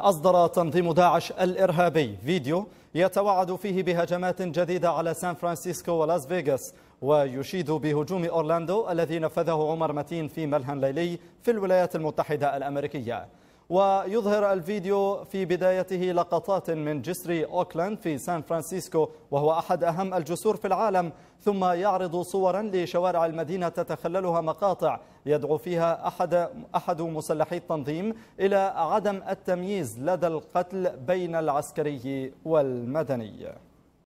أصدر تنظيم داعش الإرهابي فيديو يتوعد فيه بهجمات جديدة على سان فرانسيسكو ولاس فيغاس ويشيد بهجوم أورلاندو الذي نفذه عمر متين في ملهى ليلي في الولايات المتحدة الأمريكية ويظهر الفيديو في بدايته لقطات من جسر أوكلاند في سان فرانسيسكو وهو أحد أهم الجسور في العالم ثم يعرض صورا لشوارع المدينة تتخللها مقاطع يدعو فيها أحد, أحد مسلحي التنظيم إلى عدم التمييز لدى القتل بين العسكري والمدني